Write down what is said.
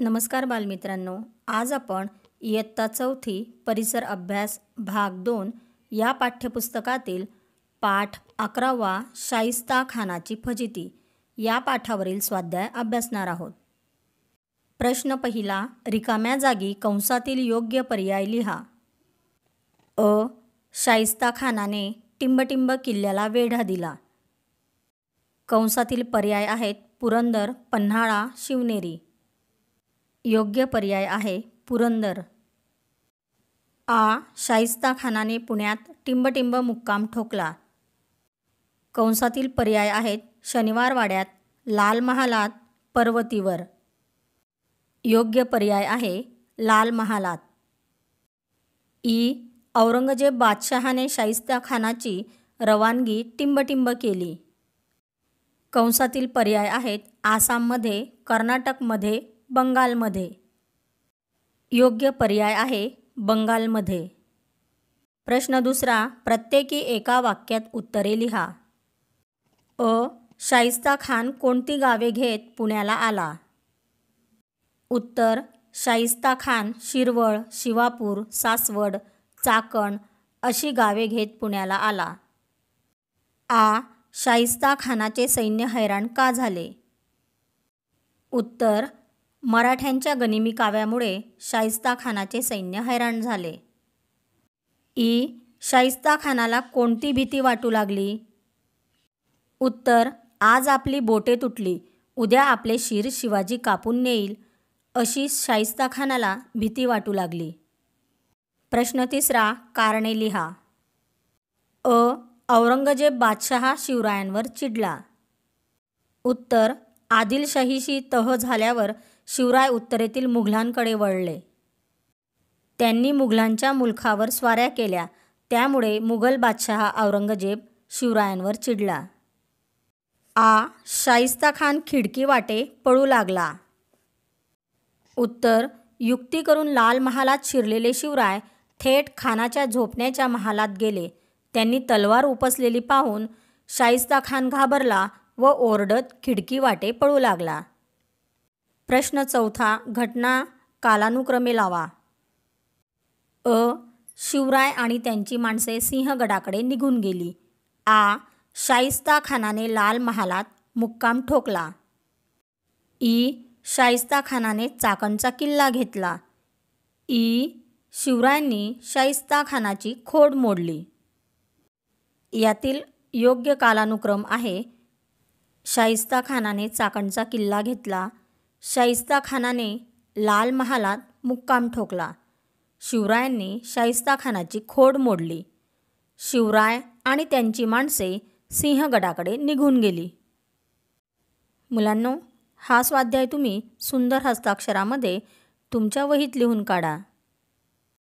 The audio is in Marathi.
नमस्कार बालमित्रांनो आज आपण इयत्ता चौथी परिसर अभ्यास भाग दोन या पाठ्यपुस्तकातील पाठ अकरावा शाइस्ता खानाची फजिती या पाठावरील स्वाध्याय अभ्यासणार आहोत प्रश्न पहिला रिकाम्या जागी कंसातील योग्य पर्याय लिहा अ शाहिस्ता खानाने टिंबटिंब किल्ल्याला वेढा दिला कंसातील पर्याय आहेत पुरंदर पन्हाळा शिवनेरी योग्य पर्याय आहे पुरंदर आ शाहिस्ता खानाने पुण्यात टिंबटिंब मुक्काम ठोकला कंसातील पर्याय आहेत शनिवारवाड्यात लाल महालात पर्वतीवर योग्य पर्याय आहे लाल महालात ई औरंगजेब बादशहाने शाहिस्ता खानाची रवानगी टिंबटिंब केली कंसातील पर्याय आहेत आसाममध्ये कर्नाटकमध्ये बंगालमध्ये योग्य पर्याय आहे बंगालमध्ये प्रश्न दुसरा प्रत्येकी एका वाक्यात उत्तरे लिहा अ शाइस्ता खान कोणती गावे घेत पुण्याला आला उत्तर शाइस्ता खान शिरवळ शिवापूर सासवड चाकण अशी गावे घेत पुण्याला आला आ शाइस्ता खानाचे सैन्य हैराण का झाले उत्तर मराठ्यांच्या गनिमी काव्यामुळे शाहिस्ता खानाचे सैन्य हैराण झाले ई शाहिस्ता खानाला कोणती भीती वाटू लागली उत्तर आज आपली बोटे तुटली उद्या आपले शिर शिवाजी कापून नेईल अशी शाहिस्ता खानाला भीती वाटू लागली प्रश्न तिसरा कारणे लिहा अ औरंगजेब बादशहा शिवरायांवर चिडला उत्तर आदिलशाहीशी तह झाल्यावर शिवराय उत्तरेतील मुघलांकडे वळले त्यांनी मुघलांच्या मुलखावर स्वाऱ्या केल्या त्यामुळे मुघल बादशहा औरंगजेब शिवरायांवर चिडला आ शाहिस्ता खान खिडकी वाटे पळू लागला उत्तर युक्ती करून लाल महालात शिरलेले शिवराय थेट खानाच्या झोपण्याच्या महालात गेले त्यांनी तलवार उपसलेली पाहून शाहिस्ता खान घाबरला व ओरडत खिडकी वाटे पळू लागला प्रश्न चौथा घटना कालानुक्रमे लावा अ शिवराय आणि त्यांची माणसे सिंहगडाकडे निघून गेली आ शाइस्ता खानाने लाल महालात मुक्काम ठोकला ई शाइस्ता खानाने चाकणचा किल्ला घेतला ई शिवरायांनी शाइस्ता खानाची खोड मोडली यातील योग्य कालानुक्रम आहे शाइस्ता खानाने चाकणचा किल्ला घेतला शाहिस्ता खानाने लाल महालात मुक्काम ठोकला शिवरायांनी शाहिस्ता खानाची खोड मोडली शिवराय आणि त्यांची माणसे सिंहगडाकडे निघून गेली मुलांनो हा स्वाध्याय तुम्ही सुंदर हस्ताक्षरामध्ये तुमच्या वहीत लिहून काढा